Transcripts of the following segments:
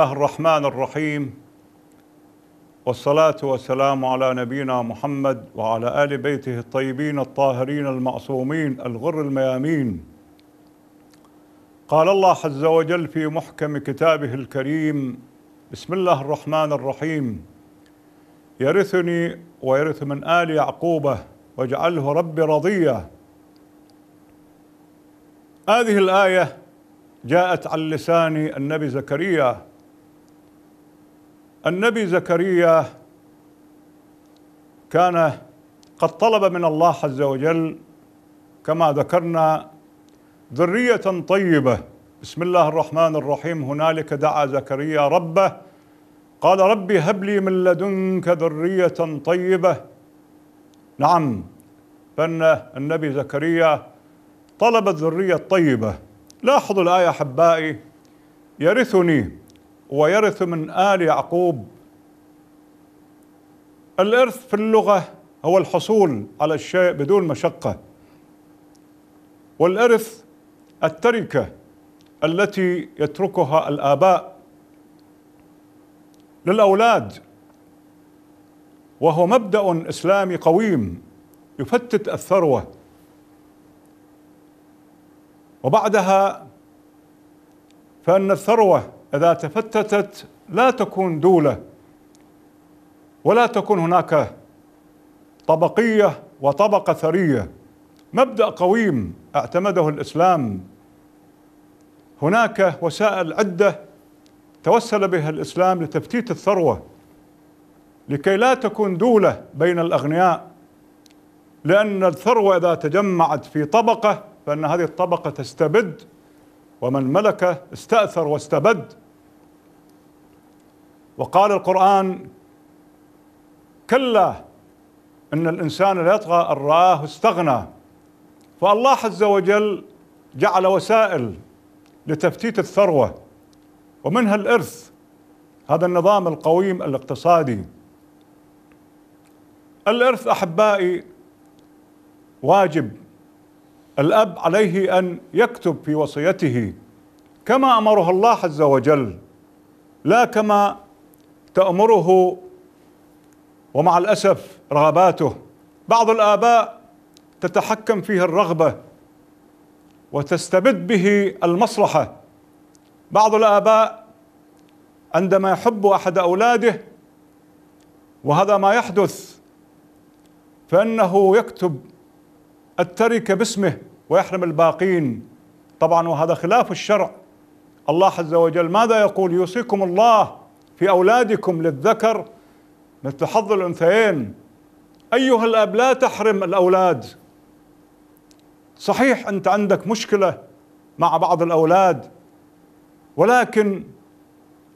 الله الرحمن الرحيم والصلاة والسلام على نبينا محمد وعلى آل بيته الطيبين الطاهرين المعصومين الغر الميامين قال الله عز وجل في محكم كتابه الكريم بسم الله الرحمن الرحيم يرثني ويرث من آل يعقوب واجعله رب رضيا هذه الآية جاءت عن لسان النبي زكريا النبي زكريا كان قد طلب من الله عز وجل كما ذكرنا ذرية طيبة بسم الله الرحمن الرحيم هنالك دعا زكريا ربه قال ربي هب لي من لدنك ذرية طيبة نعم فإن النبي زكريا طلب الذرية الطيبة لاحظوا الآية أحبائي يرثني ويرث من آل يعقوب الإرث في اللغة هو الحصول على الشيء بدون مشقة والإرث التركة التي يتركها الآباء للأولاد وهو مبدأ إسلامي قويم يفتت الثروة وبعدها فإن الثروة إذا تفتتت لا تكون دولة ولا تكون هناك طبقية وطبقة ثرية مبدأ قويم اعتمده الإسلام هناك وسائل عدة توسل بها الإسلام لتفتيت الثروة لكي لا تكون دولة بين الأغنياء لأن الثروة إذا تجمعت في طبقة فإن هذه الطبقة تستبد ومن ملك استأثر واستبد وقال القرآن كلا إن الإنسان ليطغى أن رآه استغنى فالله عز وجل جعل وسائل لتفتيت الثروة ومنها الإرث هذا النظام القويم الاقتصادي الإرث أحبائي واجب الأب عليه أن يكتب في وصيته كما أمره الله عز وجل لا كما تأمره ومع الأسف رغباته بعض الآباء تتحكم فيه الرغبة وتستبد به المصلحة بعض الآباء عندما يحب أحد أولاده وهذا ما يحدث فإنه يكتب التركة باسمه ويحرم الباقين طبعا وهذا خلاف الشرع الله عز وجل ماذا يقول يوصيكم الله في أولادكم للذكر مثل حظ الأنثيين أيها الأب لا تحرم الأولاد صحيح أنت عندك مشكلة مع بعض الأولاد ولكن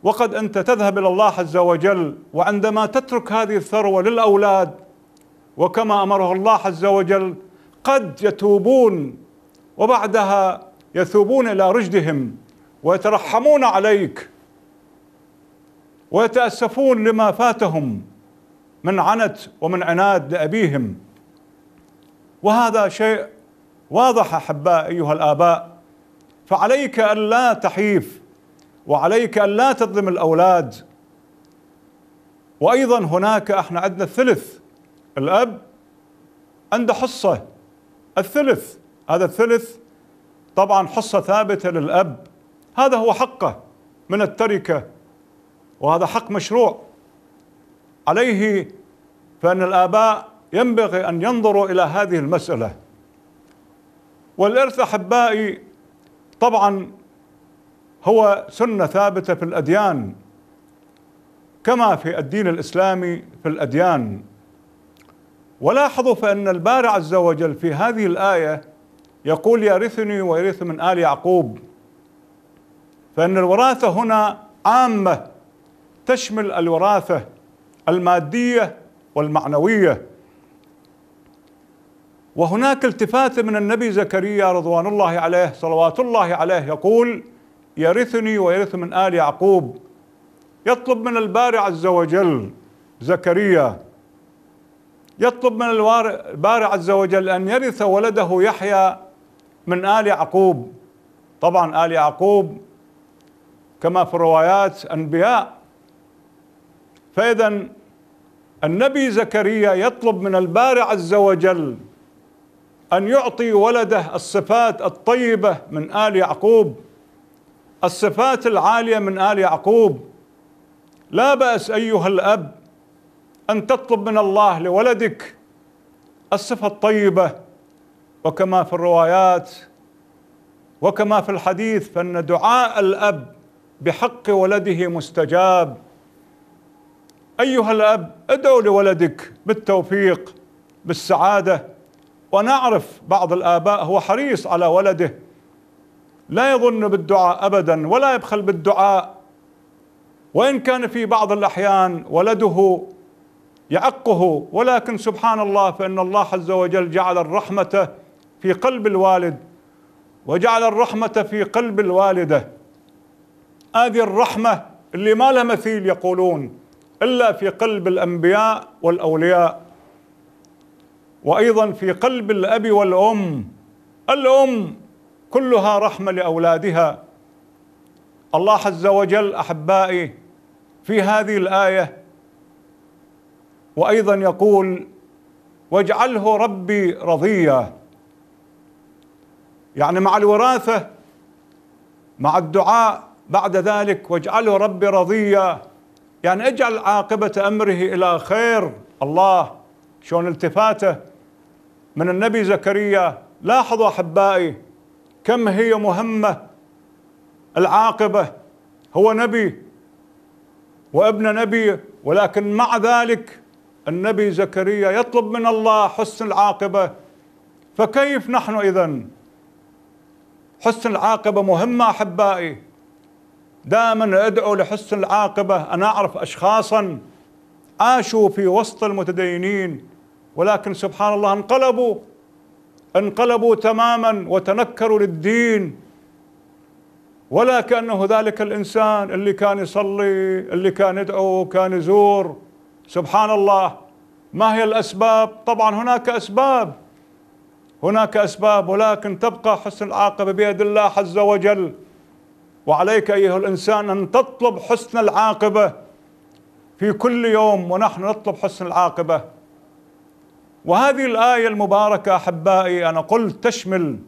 وقد أنت تذهب إلى الله عز وجل وعندما تترك هذه الثروة للأولاد وكما أمره الله عز وجل قد يتوبون وبعدها يثوبون الى رشدهم ويترحمون عليك ويتاسفون لما فاتهم من عنت ومن عناد لابيهم وهذا شيء واضح احباء ايها الاباء فعليك الا تحيف وعليك الا تظلم الاولاد وايضا هناك احنا عندنا الثلث الاب عنده حصه الثلث هذا الثلث طبعا حصة ثابتة للأب هذا هو حقه من التركة وهذا حق مشروع عليه فإن الآباء ينبغي أن ينظروا إلى هذه المسألة والإرث أحبائي طبعا هو سنة ثابتة في الأديان كما في الدين الإسلامي في الأديان ولاحظوا فإن البارع عز وجل في هذه الآية يقول يرثني ويرث من آل يعقوب فإن الوراثة هنا عامة تشمل الوراثة المادية والمعنوية وهناك التفات من النبي زكريا رضوان الله عليه صلوات الله عليه يقول يرثني ويرث من آل يعقوب يطلب من البارع عز وجل زكريا يطلب من البارع عز وجل أن يرث ولده يحيى من آل يعقوب طبعا آل يعقوب كما في الروايات أنبياء فإذا النبي زكريا يطلب من البارع عز وجل أن يعطي ولده الصفات الطيبة من آل يعقوب الصفات العالية من آل يعقوب لا بأس أيها الأب أن تطلب من الله لولدك الصفة الطيبة وكما في الروايات وكما في الحديث فان دعاء الاب بحق ولده مستجاب ايها الاب ادعو لولدك بالتوفيق بالسعاده ونعرف بعض الاباء هو حريص على ولده لا يظن بالدعاء ابدا ولا يبخل بالدعاء وان كان في بعض الاحيان ولده يعقه ولكن سبحان الله فان الله عز وجل جعل الرحمه في قلب الوالد وجعل الرحمة في قلب الوالدة هذه الرحمة اللي ما لها مثيل يقولون إلا في قلب الأنبياء والأولياء وأيضا في قلب الأب والأم الأم كلها رحمة لأولادها الله عز وجل أحبائي في هذه الآية وأيضا يقول واجعله ربي رضيًا يعني مع الوراثة مع الدعاء بعد ذلك واجعله ربي رضيا يعني اجعل عاقبة أمره إلى خير الله شلون التفاته من النبي زكريا لاحظوا أحبائي كم هي مهمة العاقبة هو نبي وابن نبي ولكن مع ذلك النبي زكريا يطلب من الله حسن العاقبة فكيف نحن إذن حسن العاقبة مهمة أحبائي دائما أدعو لحسن العاقبة أنا أعرف أشخاصا عاشوا في وسط المتدينين ولكن سبحان الله انقلبوا انقلبوا تماما وتنكروا للدين ولا كأنه ذلك الإنسان اللي كان يصلي اللي كان يدعو كان يزور سبحان الله ما هي الأسباب طبعا هناك أسباب هناك أسباب ولكن تبقى حسن العاقبة بيد الله عز وجل وعليك أيها الإنسان أن تطلب حسن العاقبة في كل يوم ونحن نطلب حسن العاقبة وهذه الآية المباركة أحبائي أنا قلت تشمل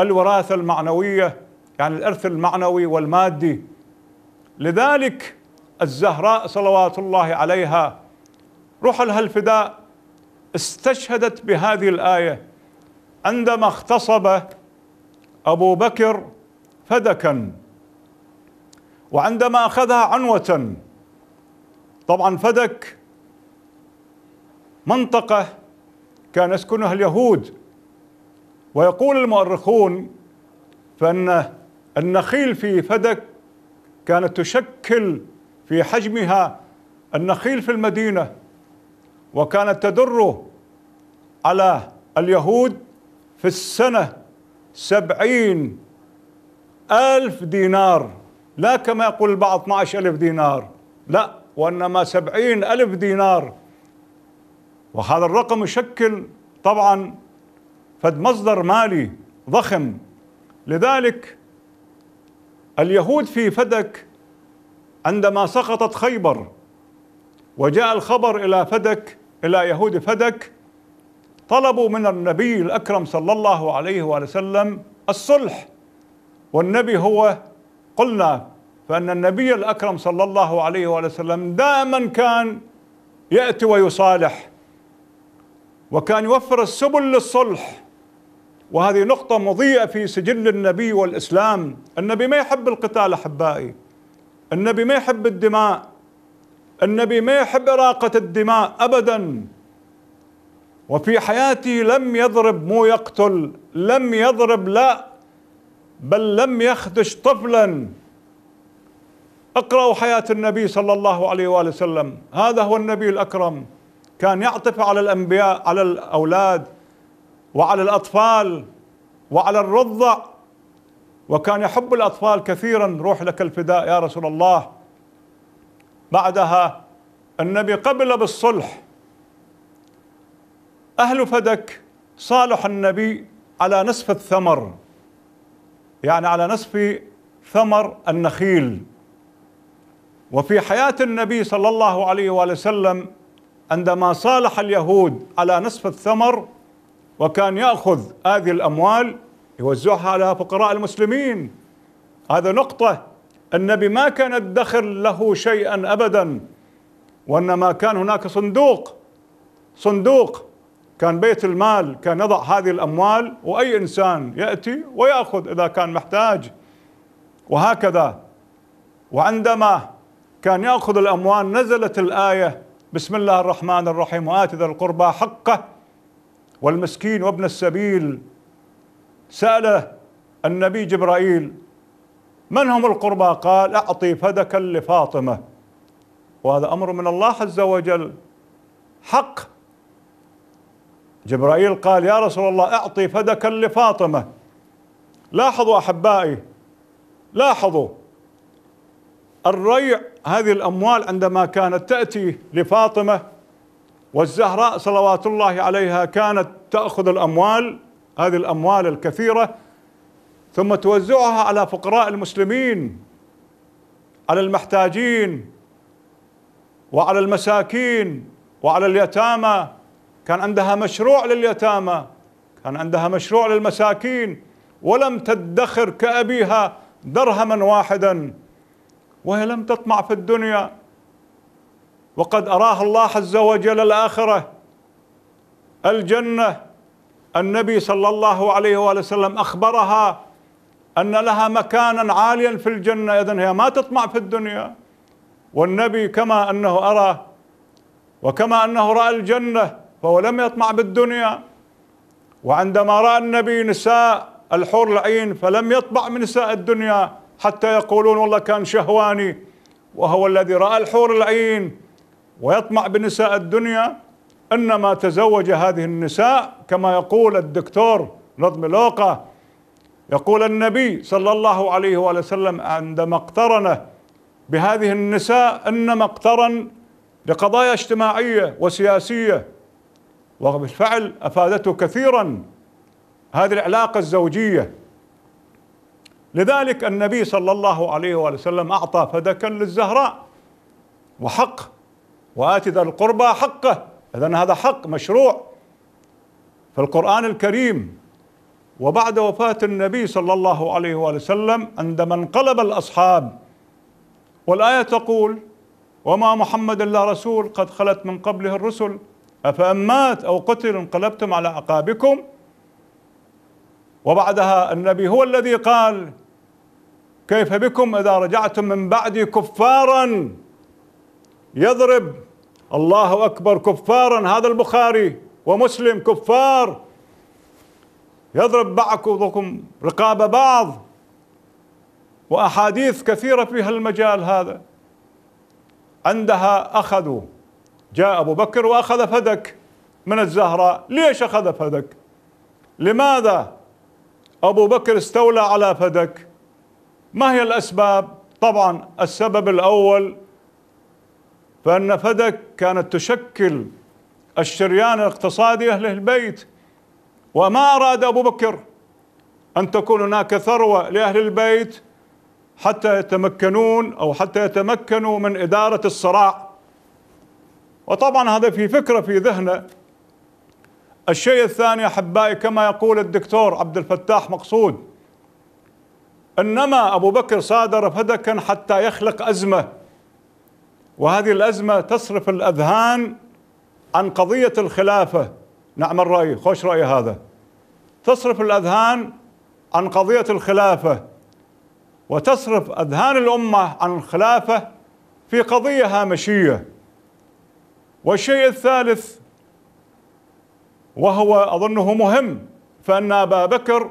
الوراثة المعنوية يعني الإرث المعنوي والمادي لذلك الزهراء صلوات الله عليها روح لها الفداء استشهدت بهذه الآية عندما اغتصب أبو بكر فدكا وعندما أخذها عنوة طبعا فدك منطقة كان يسكنها اليهود ويقول المؤرخون فإن النخيل في فدك كانت تشكل في حجمها النخيل في المدينة وكانت تدر على اليهود في السنة سبعين ألف دينار لا كما يقول البعض 12 ألف دينار لا وإنما سبعين ألف دينار وهذا الرقم يشكل طبعا فد مصدر مالي ضخم لذلك اليهود في فدك عندما سقطت خيبر وجاء الخبر إلى فدك إلى يهود فدك طلبوا من النبي الأكرم صلى الله عليه وسلم الصلح والنبي هو قلنا فأن النبي الأكرم صلى الله عليه وسلم دائما كان يأتي ويصالح وكان يوفر السبل للصلح وهذه نقطة مضيئة في سجل النبي والإسلام النبي ما يحب القتال أحبائي النبي ما يحب الدماء النبي ما يحب إراقة الدماء أبداً وفي حياتي لم يضرب مو يقتل لم يضرب لا بل لم يخدش طفلا اقرأوا حياة النبي صلى الله عليه وآله وسلم هذا هو النبي الأكرم كان يعطف على الأنبياء على الأولاد وعلى الأطفال وعلى الرضع وكان يحب الأطفال كثيرا روح لك الفداء يا رسول الله بعدها النبي قبل بالصلح أهل فدك صالح النبي على نصف الثمر يعني على نصف ثمر النخيل وفي حياة النبي صلى الله عليه وآله وسلم عندما صالح اليهود على نصف الثمر وكان يأخذ هذه الأموال يوزعها على فقراء المسلمين هذا نقطة النبي ما كان يدخر له شيئا أبدا وإنما كان هناك صندوق صندوق كان بيت المال كان يضع هذه الأموال وأي إنسان يأتي ويأخذ إذا كان محتاج وهكذا وعندما كان يأخذ الأموال نزلت الآية بسم الله الرحمن الرحيم وآت ذا القربى حقه والمسكين وابن السبيل سأل النبي جبرائيل من هم القربى قال أعطي فدكا لفاطمة وهذا أمر من الله عز وجل حق جبرائيل قال يا رسول الله أعطي فدكا لفاطمة لاحظوا أحبائي لاحظوا الريع هذه الأموال عندما كانت تأتي لفاطمة والزهراء صلوات الله عليها كانت تأخذ الأموال هذه الأموال الكثيرة ثم توزعها على فقراء المسلمين على المحتاجين وعلى المساكين وعلى اليتامى كان عندها مشروع لليتامى كان عندها مشروع للمساكين ولم تدخر كأبيها درهما واحدا وهي لم تطمع في الدنيا وقد أراها الله عز وجل الآخرة الجنة النبي صلى الله عليه وآله وسلم أخبرها أن لها مكانا عاليا في الجنة إذن هي ما تطمع في الدنيا والنبي كما أنه أرى وكما أنه رأى الجنة فهو لم يطمع بالدنيا وعندما رأى النبي نساء الحور العين فلم يطمع من نساء الدنيا حتى يقولون والله كان شهواني وهو الذي رأى الحور العين ويطمع بنساء الدنيا إنما تزوج هذه النساء كما يقول الدكتور نظم لوقة يقول النبي صلى الله عليه وآله وسلم عندما اقترن بهذه النساء إنما اقترن لقضايا اجتماعية وسياسية وبالفعل افادته كثيرا هذه العلاقه الزوجيه لذلك النبي صلى الله عليه وسلم اعطى فدكا للزهراء وحق واتي ذا القربى حقه اذا هذا حق مشروع في القران الكريم وبعد وفاه النبي صلى الله عليه وسلم عندما انقلب الاصحاب والايه تقول وما محمد الا رسول قد خلت من قبله الرسل أفأن مات أو قتل انقلبتم على أعقابكم وبعدها النبي هو الذي قال كيف بكم إذا رجعتم من بعدي كفارا يضرب الله أكبر كفارا هذا البخاري ومسلم كفار يضرب بعضكم رقاب بعض وأحاديث كثيرة في المجال هذا عندها أخذوا جاء أبو بكر وأخذ فدك من الزهراء ليش أخذ فدك لماذا أبو بكر استولى على فدك ما هي الأسباب طبعا السبب الأول فأن فدك كانت تشكل الشريان الاقتصادي أهل البيت وما أراد أبو بكر أن تكون هناك ثروة لأهل البيت حتى يتمكنون أو حتى يتمكنوا من إدارة الصراع وطبعا هذا في فكرة في ذهنه الشيء الثاني أحبائي كما يقول الدكتور عبد الفتاح مقصود إنما أبو بكر صادر فدكا حتى يخلق أزمة وهذه الأزمة تصرف الأذهان عن قضية الخلافة نعم الرأي خوش رأي هذا تصرف الأذهان عن قضية الخلافة وتصرف أذهان الأمة عن الخلافة في قضية هامشية والشيء الثالث وهو أظنه مهم فأن أبا بكر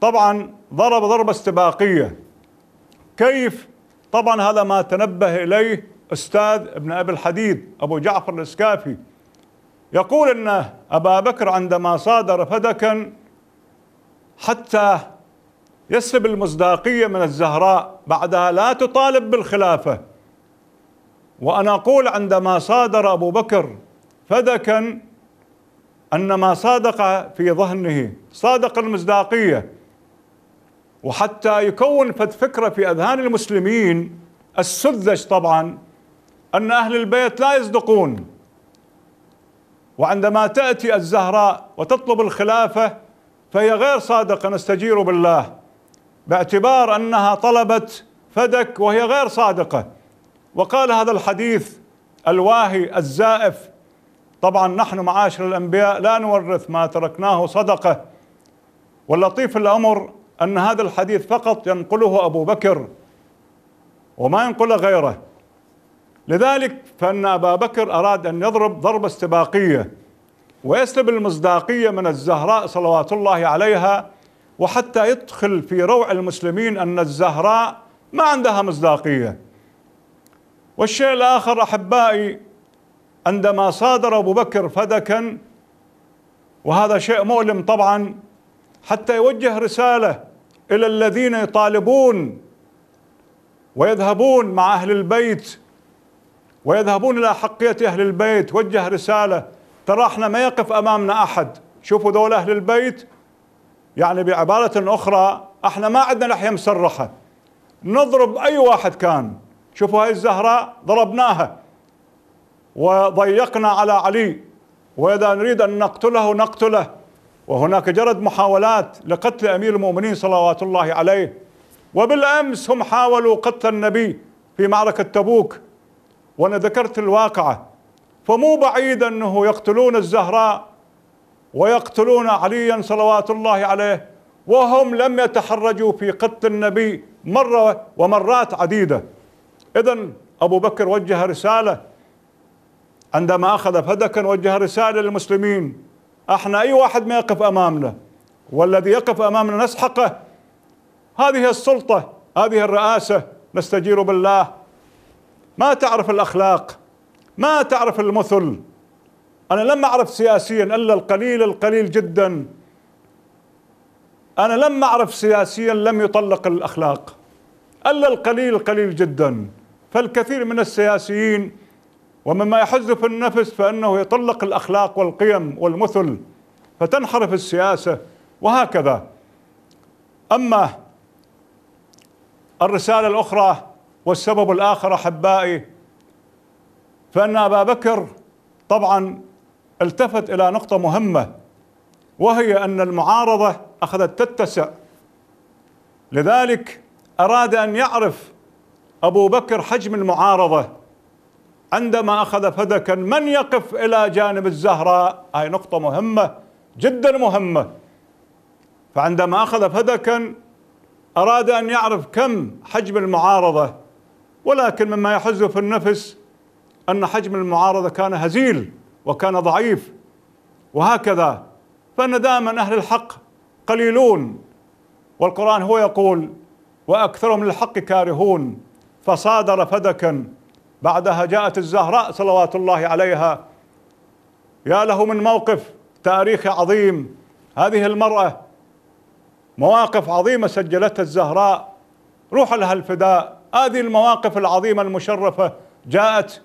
طبعا ضرب ضربة استباقية كيف طبعا هذا ما تنبه إليه أستاذ ابن أبي الحديد أبو جعفر الإسكافي يقول أن أبا بكر عندما صادر فدكا حتى يسلب المصداقية من الزهراء بعدها لا تطالب بالخلافة وأنا أقول عندما صادر أبو بكر فدكا أن ما صادق في ظهنه صادق المصداقية وحتى يكون فكرة في أذهان المسلمين السذج طبعا أن أهل البيت لا يصدقون وعندما تأتي الزهراء وتطلب الخلافة فهي غير صادقة نستجير بالله باعتبار أنها طلبت فدك وهي غير صادقة وقال هذا الحديث الواهي الزائف طبعا نحن معاشر الانبياء لا نورث ما تركناه صدقه واللطيف الامر ان هذا الحديث فقط ينقله ابو بكر وما ينقله غيره لذلك فان ابا بكر اراد ان يضرب ضربه استباقيه ويسلب المصداقيه من الزهراء صلوات الله عليها وحتى يدخل في روع المسلمين ان الزهراء ما عندها مصداقيه والشيء الآخر أحبائي عندما صادر أبو بكر فدكا وهذا شيء مؤلم طبعا حتى يوجه رسالة إلى الذين يطالبون ويذهبون مع أهل البيت ويذهبون إلى حقية أهل البيت وجه رسالة ترى احنا ما يقف أمامنا أحد شوفوا دول أهل البيت يعني بعبارة أخرى احنا ما عندنا لحية مسرحة نضرب أي واحد كان شوفوا هاي الزهراء ضربناها وضيقنا على علي وإذا نريد أن نقتله نقتله وهناك جرت محاولات لقتل أمير المؤمنين صلوات الله عليه وبالأمس هم حاولوا قتل النبي في معركة تبوك وأنا ذكرت الواقعة فمو بعيد أنه يقتلون الزهراء ويقتلون عليا صلوات الله عليه وهم لم يتحرجوا في قتل النبي مرة ومرات عديدة إذا أبو بكر وجه رسالة عندما أخذ فدكا وجه رسالة للمسلمين احنا أي واحد ما يقف أمامنا والذي يقف أمامنا نسحقه هذه السلطة هذه الرئاسة نستجير بالله ما تعرف الأخلاق ما تعرف المثل أنا لم أعرف سياسيا إلا القليل القليل جدا أنا لم أعرف سياسيا لم يطلق الأخلاق إلا القليل القليل جدا فالكثير من السياسيين ومما يحز في النفس فانه يطلق الاخلاق والقيم والمثل فتنحرف السياسه وهكذا اما الرساله الاخرى والسبب الاخر احبائي فان ابا بكر طبعا التفت الى نقطه مهمه وهي ان المعارضه اخذت تتسع لذلك اراد ان يعرف أبو بكر حجم المعارضة عندما أخذ فدكا من يقف إلى جانب الزهراء هاي نقطة مهمة جدا مهمة فعندما أخذ فدكا أراد أن يعرف كم حجم المعارضة ولكن مما يحز في النفس أن حجم المعارضة كان هزيل وكان ضعيف وهكذا فإن دائما أهل الحق قليلون والقرآن هو يقول وأكثرهم للحق كارهون فصادر فدكا بعدها جاءت الزهراء صلوات الله عليها يا له من موقف تاريخي عظيم هذه المرأة مواقف عظيمة سجلتها الزهراء روح لها الفداء هذه المواقف العظيمة المشرفة جاءت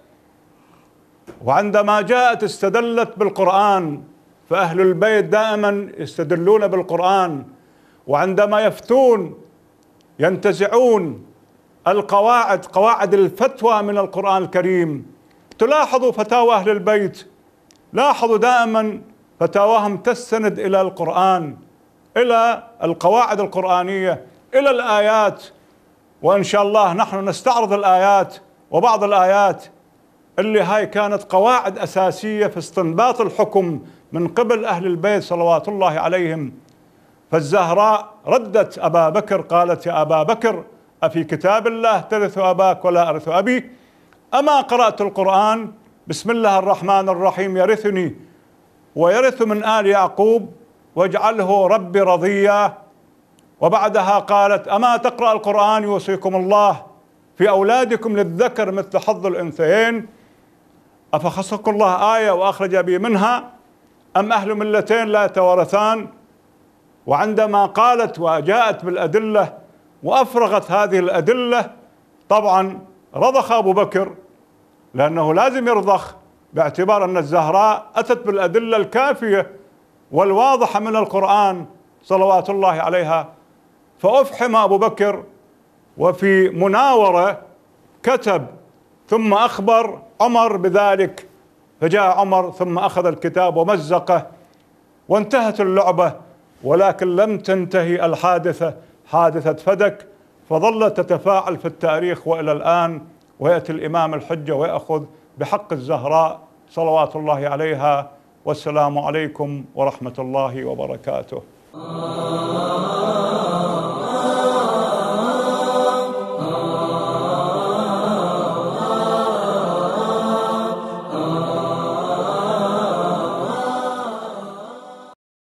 وعندما جاءت استدلت بالقرآن فأهل البيت دائما يستدلون بالقرآن وعندما يفتون ينتزعون القواعد قواعد الفتوى من القرآن الكريم تلاحظوا فتاوى أهل البيت لاحظوا دائما فتاواهم تستند إلى القرآن إلى القواعد القرآنية إلى الآيات وإن شاء الله نحن نستعرض الآيات وبعض الآيات اللي هاي كانت قواعد أساسية في استنباط الحكم من قبل أهل البيت صلوات الله عليهم فالزهراء ردت أبا بكر قالت يا أبا بكر أفي كتاب الله ترث أباك ولا أرث أبي أما قرأت القرآن بسم الله الرحمن الرحيم يرثني ويرث من آل يعقوب واجعله ربي رضيا وبعدها قالت أما تقرأ القرآن يوصيكم الله في أولادكم للذكر مثل حظ الأنثيين أفخصك الله آية وأخرج بي منها أم أهل ملتين لا يتوارثان وعندما قالت وجاءت بالأدلة وافرغت هذه الادله طبعا رضخ ابو بكر لانه لازم يرضخ باعتبار ان الزهراء اتت بالادله الكافيه والواضحه من القران صلوات الله عليها فافحم ابو بكر وفي مناوره كتب ثم اخبر عمر بذلك فجاء عمر ثم اخذ الكتاب ومزقه وانتهت اللعبه ولكن لم تنتهي الحادثه حادثة فدك فظلت تتفاعل في التاريخ وإلى الآن ويأتي الإمام الحجة ويأخذ بحق الزهراء صلوات الله عليها والسلام عليكم ورحمة الله وبركاته